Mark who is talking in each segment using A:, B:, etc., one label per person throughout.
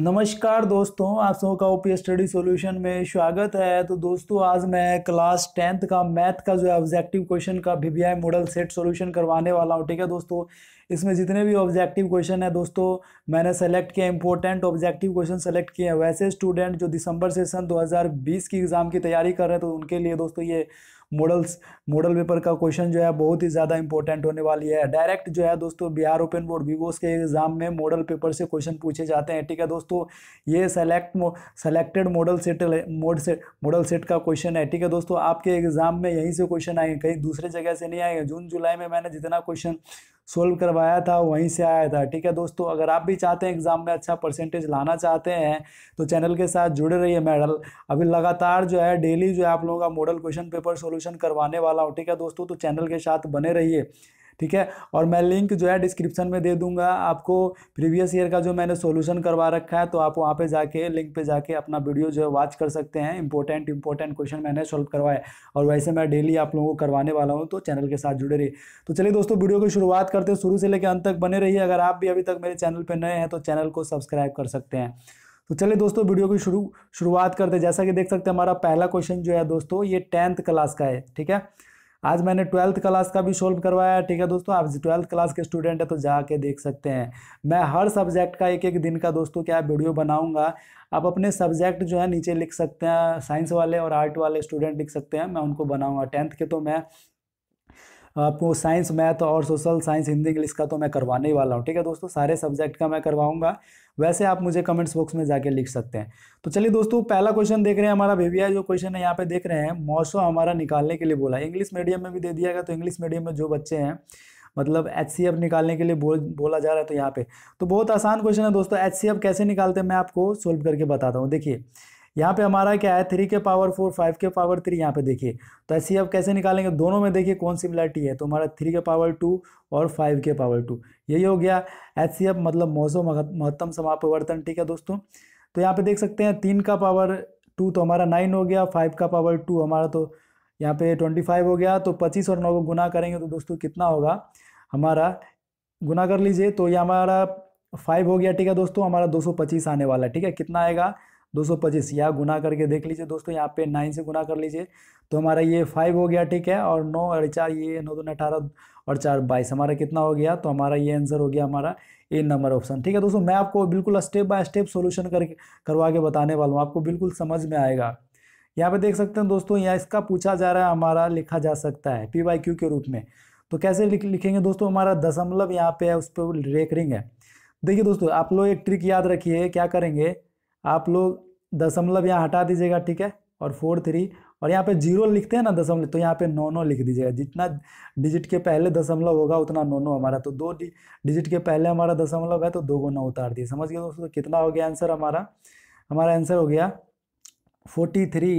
A: नमस्कार दोस्तों आप सबों का ओपी स्टडी सॉल्यूशन में स्वागत है तो दोस्तों आज मैं क्लास टेंथ का मैथ का जो है ऑब्जेक्टिव क्वेश्चन का V B I model set solution करवाने वाला हूँ ठीक है दोस्तों इसमें जितने भी ऑब्जेक्टिव क्वेश्चन है दोस्तों मैंने सेलेक्ट किया इंपॉर्टेंट ऑब्जेक्टिव क्वेश्चन सेलेक्ट किए हैं वैसे स्टूडेंट जो दिसंबर सेशन 2020 की एग्ज़ाम की तैयारी कर रहे हैं तो उनके लिए दोस्तों ये मॉडल्स मॉडल पेपर का क्वेश्चन जो है बहुत ही ज़्यादा इंपॉर्टेंट होने वाली है डायरेक्ट जो है दोस्तों बिहार ओपन बोर्ड वीवोस के एग्ज़ाम में मॉडल पेपर से क्वेश्चन पूछे जाते हैं ठीक है दोस्तों ये select selected model set mode set model set का क्वेश्चन है ठीक है दोस्तों आपके एग्ज़ाम में यहीं से क्वेश्चन आएंगे कहीं दूसरे जगह से नहीं आएंगे जून जुलाई में मैंने जितना क्वेश्चन सोल्व करवाया था वहीं से आया था ठीक है दोस्तों अगर आप भी चाहते हैं एग्जाम में अच्छा परसेंटेज लाना चाहते हैं तो चैनल के साथ जुड़े रहिए मेडल अभी लगातार जो है डेली जो है आप लोगों का मॉडल क्वेश्चन पेपर सोल्यूशन करवाने वाला हूँ ठीक है दोस्तों तो चैनल के साथ बने रहिए ठीक है और मैं लिंक जो है डिस्क्रिप्शन में दे दूंगा आपको प्रीवियस ईयर का जो मैंने सोल्यूशन करवा रखा है तो आप वहाँ पर जाके लिंक पर जाके अपना वीडियो जो है वॉच कर सकते हैं इंपॉर्टेंट इंपॉर्टेंट क्वेश्चन मैंने सॉल्व करवाया और वैसे मैं डेली आप लोगों को करवाने वाला हूँ तो चैनल के साथ जुड़े रहिए तो चलिए दोस्तों वीडियो की शुरुआत करते हैं शुरू से लेकर अंत तक बने रहिए अगर आप भी अभी तक मेरे चैनल पर नए हैं तो चैनल को सब्सक्राइब कर सकते हैं तो चलिए दोस्तों वीडियो की शुरू शुरुआत करते हैं जैसा कि देख सकते हैं हमारा पहला क्वेश्चन जो है दोस्तों ये टेंथ क्लास का है ठीक है आज मैंने ट्वेल्थ क्लास का भी सोल्व करवाया है ठीक है दोस्तों आप ट्वेल्थ क्लास के स्टूडेंट है तो जाके देख सकते हैं मैं हर सब्जेक्ट का एक एक दिन का दोस्तों क्या वीडियो बनाऊंगा आप अपने सब्जेक्ट जो है नीचे लिख सकते हैं साइंस वाले और आर्ट वाले स्टूडेंट लिख सकते हैं मैं उनको बनाऊंगा टेंथ के तो मैं आपको साइंस मैथ और सोशल साइंस हिंदी इंग्लिश का तो मैं करवाने ही वाला हूँ ठीक है दोस्तों सारे सब्जेक्ट का मैं करवाऊँगा वैसे आप मुझे कमेंट्स बॉक्स में जाके लिख सकते हैं तो चलिए दोस्तों पहला क्वेश्चन देख रहे हैं हमारा भेविया जो क्वेश्चन है यहाँ पे देख रहे हैं मौसम हमारा निकालने के लिए बोला इंग्लिश मीडियम में भी दे दिया गया तो इंग्लिश मीडियम में जो बच्चे हैं मतलब एच निकालने के लिए बोल बोला जा रहा है तो यहाँ पे तो बहुत आसान क्वेश्चन है दोस्तों एच कैसे निकालते हैं मैं आपको सोल्व करके बताता हूँ देखिए यहाँ पे हमारा क्या है थ्री के पावर फोर फाइव के पावर थ्री यहाँ पे देखिए तो ऐसे ही आप कैसे निकालेंगे दोनों में देखिए कौन सिमिलरिटी है तो हमारा थ्री के पावर टू और फाइव के पावर टू यही हो गया एच सी एफ मतलब मौसम महत्तम समापवर्तन ठीक है दोस्तों तो यहाँ पे देख सकते हैं तीन का पावर टू तो हमारा नाइन हो गया फाइव का पावर टू हमारा तो यहाँ पे ट्वेंटी फाइव हो गया तो पच्चीस और नौ को गुना करेंगे तो दोस्तों कितना होगा हमारा गुना कर लीजिए तो ये हमारा फाइव हो गया ठीक है दोस्तों हमारा दो सौ पच्चीस आने वाला है ठीक है कितना आएगा 225 या गुना करके देख लीजिए दोस्तों यहाँ पे नाइन से गुना कर लीजिए तो हमारा ये फाइव हो गया ठीक है और नौ और चार ये नौ दो अठारह और चार बाईस हमारा कितना हो गया तो हमारा ये आंसर हो गया हमारा ए नंबर ऑप्शन ठीक है दोस्तों मैं आपको बिल्कुल स्टेप बाय स्टेप सोल्यूशन करके करवा के बताने वाला हूँ आपको बिल्कुल समझ में आएगा यहाँ पे देख सकते हैं दोस्तों यहाँ इसका पूछा जा रहा है हमारा लिखा जा सकता है पी वाई क्यू के रूप में तो कैसे लिख लिखेंगे दोस्तों हमारा दशमलव यहाँ पे है उस पर रेकरिंग है देखिए दोस्तों आप लोग एक ट्रिक याद रखिए क्या करेंगे आप लोग दशमलव यहाँ हटा दीजिएगा ठीक है और फोर थ्री और यहाँ पे जीरो लिखते हैं ना दशमलव तो यहाँ पे नौ नौ लिख दीजिएगा जितना डिजिट के पहले दशमलव होगा उतना नौ नौ हमारा तो दो डिजिट के पहले हमारा दशमलव है तो दो गुना उतार दिए समझ गए दोस्तों कितना हो गया आंसर हमारा हमारा आंसर हो गया फोर्टी थ्री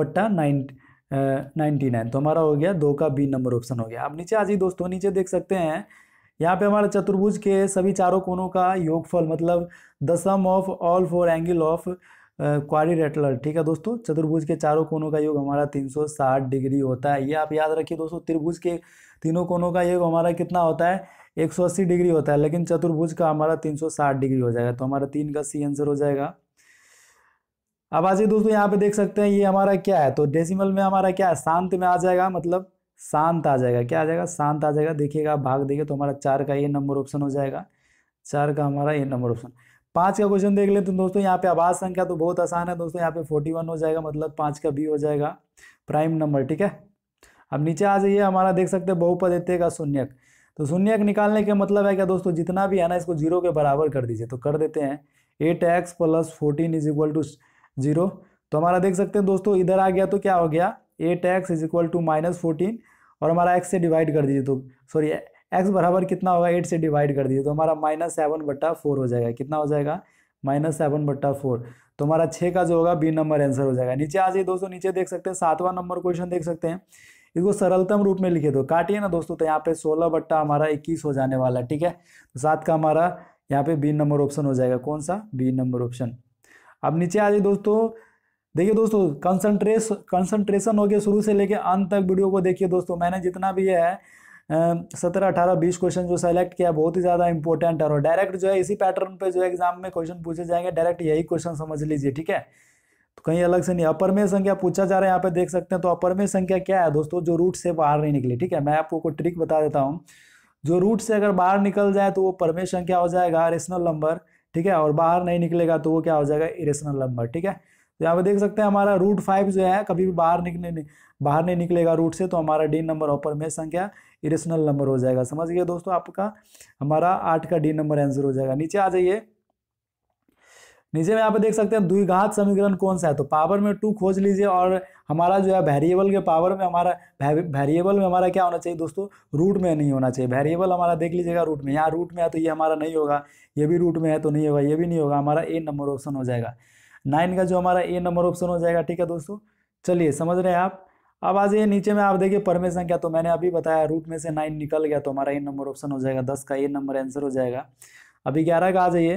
A: बट्टा नाइन नाइन्टी नाइन तो हमारा हो गया दो का बी नंबर ऑप्शन हो गया अब नीचे आ जाइए दोस्तों नीचे देख सकते हैं यहाँ पे हमारा चतुर्भुज के सभी चारों कोणों का योगफल मतलब the sum of all four angle of रेटलर ठीक है दोस्तों चतुर्भुज के चारों कोणों का योग हमारा 360 डिग्री होता है ये आप याद रखिए दोस्तों त्रिभुज के तीनों कोणों का योग हमारा कितना होता है 180 डिग्री होता है लेकिन चतुर्भुज का हमारा 360 डिग्री हो जाएगा तो हमारा तीन का सी आंसर हो जाएगा अब आ दोस्तों यहाँ पे देख सकते हैं ये हमारा क्या है तो डेसिमल में हमारा क्या है शांत में आ जाएगा मतलब शांत आ जाएगा क्या आ जाएगा शांत आ जाएगा देखिएगा भाग देंगे तो हमारा चार का ये नंबर ऑप्शन हो जाएगा चार का हमारा ये नंबर ऑप्शन पाँच का क्वेश्चन देख लेते हैं तो दोस्तों यहाँ पे आवाज संख्या तो बहुत आसान है दोस्तों यहाँ पे फोर्टी वन हो जाएगा मतलब पाँच का बी हो जाएगा प्राइम नंबर ठीक है अब नीचे आ जाइए हमारा देख सकते हैं बहुपद इतने का शून्यक तो शून्यक निकालने के मतलब है क्या दोस्तों जितना भी है ना इसको जीरो के बराबर कर दीजिए तो कर देते हैं eight X plus fourteen is equal to zero तो हमारा देख सकते हैं दोस्तों इधर आ गया तो क्या हो गया eight X is equal to minus fourteen और हमारा एक्स से डिवाइड कर दीजिए तो सॉरी एक्स बराबर कितना होगा एट से डिवाइड कर दीजिए तो हमारा माइनस सेवन बट्टा फोर हो जाएगा कितना हो जाएगा माइनस सेवन बट्टा फोर तो हमारा छः का जो होगा बी नंबर आंसर हो जाएगा नीचे आ जाइए दोस्तों नीचे देख सकते हैं सातवां नंबर क्वेश्चन देख सकते हैं इसको सरलतम रूप में लिखे दो तो, काटिए ना दोस्तों तो यहाँ पे सोलह बट्टा हमारा इक्कीस हो जाने वाला है ठीक है तो सात का हमारा यहाँ पे बी नंबर ऑप्शन हो जाएगा कौन सा बी नंबर ऑप्शन अब नीचे आ जाइए दोस्तों देखिए दोस्तों कंसंट्रेस कंसंट्रेशन हो गया शुरू से लेके अंत तक वीडियो को देखिए दोस्तों मैंने जितना भी है सत्रह अठारह बीस क्वेश्चन जो सेलेक्ट किया बहुत ही ज़्यादा इंपॉर्टेंट है और डायरेक्ट जो है इसी पैटर्न पे जो है एग्जाम में क्वेश्चन पूछे जाएंगे डायरेक्ट यही क्वेश्चन समझ लीजिए ठीक है तो कहीं अलग से नहीं अपर में संख्या पूछा जा रहा है यहाँ पे देख सकते हैं तो अपर में संख्या क्या है दोस्तों जो रूट से बाहर नहीं निकली ठीक है मैं आपको कोई ट्रिक बता देता हूँ जो रूट से अगर बाहर निकल जाए तो वो परमे संख्या हो जाएगा रेशनल नंबर ठीक है और बाहर नहीं निकलेगा तो वो क्या हो जाएगा इरेशनल नंबर ठीक है तो यहाँ पे देख सकते हैं हमारा रूट फाइव जो है कभी भी बाहर निकले बाहर नहीं निकलेगा रूट से तो हमारा डी नंबर ऑपर में संख्या इरेशनल नंबर हो जाएगा समझ गए दोस्तों आपका हमारा आठ का डी नंबर आंसर हो जाएगा नीचे आ जाइए नीचे में यहाँ पे देख सकते हैं द्विघात समीकरण कौन सा है तो पावर में टू खोज लीजिए और हमारा जो है वेरिएबल के पावर में हमारा वेरिएबल में हमारा क्या होना चाहिए दोस्तों रूट में नहीं होना चाहिए वेरिएबल हमारा देख लीजिएगा रूट में यहाँ रूट में है तो ये हमारा नहीं होगा ये भी रूट में है तो नहीं होगा ये भी नहीं होगा हमारा ए नंबर ऑप्शन हो जाएगा नाइन का जो हमारा ए नंबर ऑप्शन हो जाएगा ठीक है दोस्तों चलिए समझ रहे हैं आप अब आ जाइए नीचे में आप देखिए परमे संख्या तो मैंने अभी बताया रूट में से नाइन निकल गया तो हमारा ए नंबर ऑप्शन हो जाएगा दस का ए नंबर आंसर हो जाएगा अभी ग्यारह का आ जाइए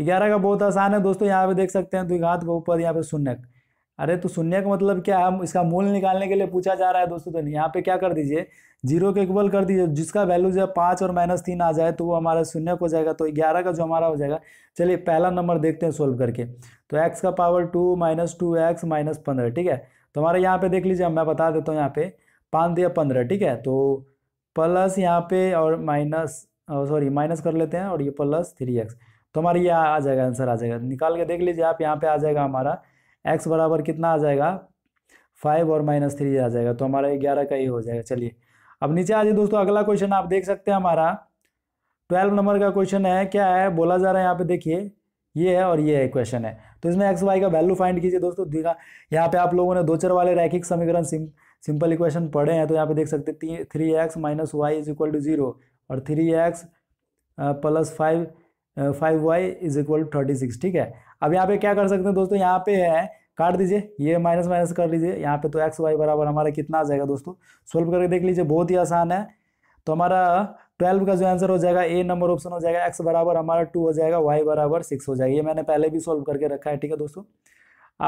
A: ग्यारह का बहुत आसान है दोस्तों यहाँ पे देख सकते हैं द्विघात के ऊपर यहाँ पे शून्य अरे तो शून्य का मतलब क्या है इसका मूल निकालने के लिए पूछा जा रहा है दोस्तों तो यहाँ पे क्या कर दीजिए जीरो के इक्वल कर दीजिए जिसका वैल्यू जो है पाँच और माइनस तीन आ जाए तो वो हमारा शून्य हो जाएगा तो ग्यारह का जो हमारा हो जाएगा चलिए पहला नंबर देखते हैं सोल्व करके तो एक्स का power two minus two X minus पंद्रह ठीक है तो हमारे यहाँ पे देख लीजिए मैं बता देता हूँ यहाँ पे पाँच दिया पंद्रह ठीक है तो प्लस यहाँ पे और माइनस सॉरी माइनस कर लेते हैं और ये प्लस थ्री एक्स तो हमारे ये आ जाएगा आंसर आ जाएगा निकाल के देख लीजिए आप यहाँ पे आ जाएगा हमारा एक्स बराबर कितना आ जाएगा फाइव और माइनस थ्री आ जाएगा तो हमारा ग्यारह का ही हो जाएगा चलिए अब नीचे आ जाए दोस्तों अगला क्वेश्चन आप देख सकते हैं हमारा ट्वेल्व नंबर का क्वेश्चन है क्या है बोला जा रहा है यहाँ पे देखिए ये है और ये है क्वेश्चन है तो इसमें एक्स वाई का वैल्यू फाइंड कीजिए दोस्तों दिखा यहाँ पे आप लोगों ने दो चर वाले रैखिक समीकरण सिम, सिंपल इक्वेशन पढ़े हैं तो यहाँ पे देख सकते हैं three X minus Y is equal to zero और three X plus five five Y is equal to thirty six ठीक है अब यहाँ पे क्या कर सकते हैं दोस्तों यहाँ पे है काट दीजिए ये माइनस माइनस कर लीजिए यहाँ पे तो एक्स वाई बराबर हमारा कितना आ जाएगा दोस्तों सोल्व करके देख लीजिए बहुत ही आसान है तो हमारा ट्वेल्व का जो आंसर हो जाएगा ए नंबर ऑप्शन हो जाएगा एक्स बराबर हमारा टू हो जाएगा वाई बराबर सिक्स हो जाएगा ये मैंने पहले भी सोल्व करके रखा है ठीक है दोस्तों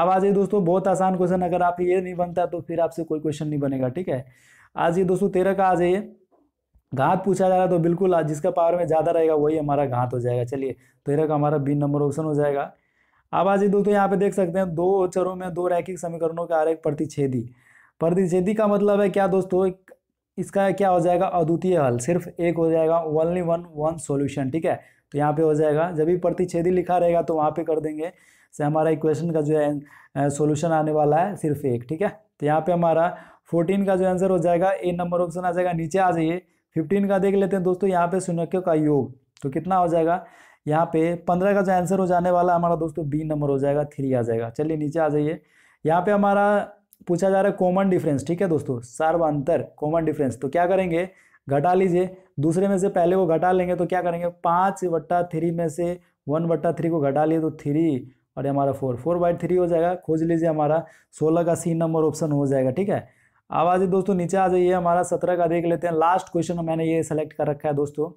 A: अब आज ये दोस्तों बहुत आसान क्वेश्चन अगर आप ये नहीं बनता तो फिर आपसे कोई क्वेश्चन नहीं बनेगा ठीक है आज ये दोस्तों तेरह का आज ये घात पूछा जा रहा है तो बिल्कुल जिसका पावर में ज़्यादा रहेगा वही हमारा घात हो जाएगा चलिए तेरह का हमारा बी नंबर ऑप्शन हो जाएगा आबाजी दोस्तों यहाँ पे देख सकते हैं दो चरों में दो रैखिक समीकरणों के आरेख प्रतिच्छेदी प्रतिच्छेदी का मतलब है क्या दोस्तों इसका क्या हो जाएगा अद्वितीय हल सिर्फ एक हो जाएगा ओनली वन वन सोल्यूशन ठीक है तो यहाँ पे हो जाएगा जब भी प्रतिच्छेदी लिखा रहेगा तो वहाँ पे कर देंगे से हमारा इक्वेशन का जो है सोल्यूशन आने वाला है सिर्फ एक ठीक है तो यहाँ पे हमारा फोर्टीन का जो आंसर हो जाएगा ए नंबर ऑप्शन आ जाएगा नीचे आ जाइए फिफ्टीन का देख लेते हैं दोस्तों यहाँ पे सुनक्यों का योग तो कितना हो जाएगा यहाँ पे पंद्रह का जो आंसर हो जाने वाला हमारा दोस्तों बी नंबर हो जाएगा थ्री आ जाएगा चलिए नीचे आ जाइए यहाँ पे हमारा पूछा जा रहा है कॉमन डिफरेंस ठीक है दोस्तों सर्वांतर कॉमन डिफरेंस तो क्या करेंगे घटा लीजिए दूसरे में से पहले को घटा लेंगे तो क्या करेंगे पाँच बट्टा थ्री में से वन बट्टा थ्री को घटा लिए तो थ्री और ये हमारा फोर फोर बाई थ्री हो जाएगा खोज लीजिए हमारा सोलह का सी नंबर ऑप्शन हो जाएगा ठीक है अब आज दोस्तों नीचे आ जाइए हमारा सत्रह का देख लेते हैं लास्ट क्वेश्चन मैंने ये सेलेक्ट कर रखा है दोस्तों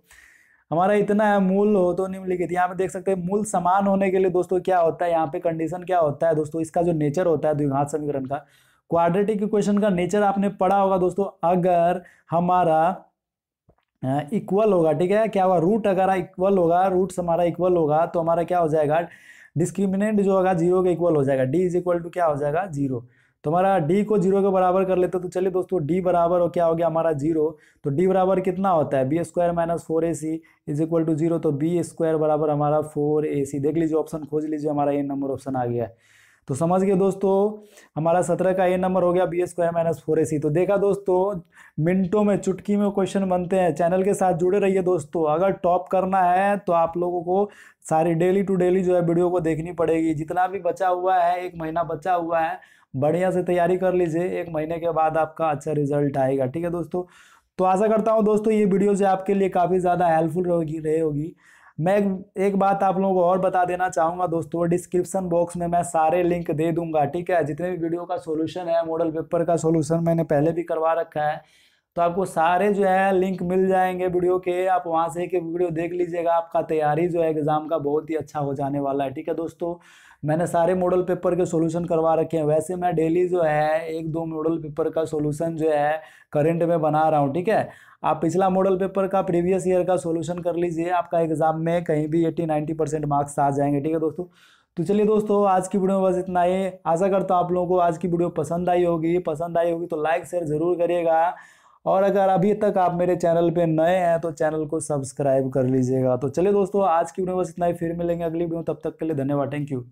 A: हमारा इतना है मूल हो तो निम्नलिखित यहाँ पे देख सकते हैं मूल समान होने के लिए दोस्तों क्या होता है यहाँ पे कंडीशन क्या होता है दोस्तों इसका जो नेचर होता है द्विघात समीकरण का क्वाड्रेटिक इक्वेशन का नेचर आपने पढ़ा होगा दोस्तों अगर हमारा इक्वल होगा ठीक है क्या होगा रूट अगर इक्वल होगा रूट हमारा इक्वल होगा तो हमारा क्या हो जाएगा डिस्क्रिमिनेंट जो होगा जीरो के इक्वल हो जाएगा डी इज इक्वल टू क्या हो जाएगा जीरो तुम्हारा डी को जीरो के बराबर कर लेते तो चलिए दोस्तों डी बराबर हो क्या हो गया हमारा जीरो तो डी बराबर कितना होता है B square minus four A C is equal to zero तो बी स्क्वायर बराबर हमारा फोर ए सी देख लीजिए ऑप्शन खोज लीजिए हमारा ए नंबर ऑप्शन आ गया है तो समझ गए दोस्तों हमारा सत्रह का ए नंबर हो गया B square minus four A C तो देखा दोस्तों मिनटों में चुटकी में क्वेश्चन बनते हैं चैनल के साथ जुड़े रहिए दोस्तों अगर टॉप करना है तो आप लोगों को सारी डेली टू डेली जो है वीडियो को देखनी पड़ेगी जितना भी बचा हुआ है एक महीना बचा हुआ है बढ़िया से तैयारी कर लीजिए एक महीने के बाद आपका अच्छा रिजल्ट आएगा ठीक है दोस्तों तो आशा करता हूँ दोस्तों ये वीडियो जो आपके लिए काफ़ी ज़्यादा हेल्पफुल रहेगी रहे होगी मैं एक बात आप लोगों को और बता देना चाहूँगा दोस्तों डिस्क्रिप्शन बॉक्स में मैं सारे लिंक दे दूंगा ठीक है जितने भी वीडियो का सोल्यूशन है मॉडल पेपर का सोल्यूशन मैंने पहले भी करवा रखा है तो आपको सारे जो है लिंक मिल जाएंगे वीडियो के आप वहाँ से एक वीडियो देख लीजिएगा आपका तैयारी जो है एग्ज़ाम का बहुत ही अच्छा हो जाने वाला है ठीक है दोस्तों मैंने सारे मॉडल पेपर के सोल्यूशन करवा रखे हैं वैसे मैं डेली जो है एक दो मॉडल पेपर का सोल्यूशन जो है करंट में बना रहा हूँ ठीक है आप पिछला मॉडल पेपर का प्रीवियस ईयर का सोल्यूशन कर लीजिए आपका एग्जाम में कहीं भी एट्टी नाइन्टी परसेंट मार्क्स आ जाएंगे ठीक है दोस्तों तो चलिए दोस्तों आज की वीडियो में बस इतना ही आशा करता हूँ आप लोगों को आज की वीडियो पसंद आई होगी पसंद आई होगी तो लाइक शेयर ज़रूर करिएगा और अगर अभी तक आप मेरे चैनल पे नए हैं तो चैनल को सब्सक्राइब कर लीजिएगा तो चलिए दोस्तों आज की वीडियो बस इतना ही फिर मिलेंगे अगली वीडियो तब तक के लिए धन्यवाद थैंक यू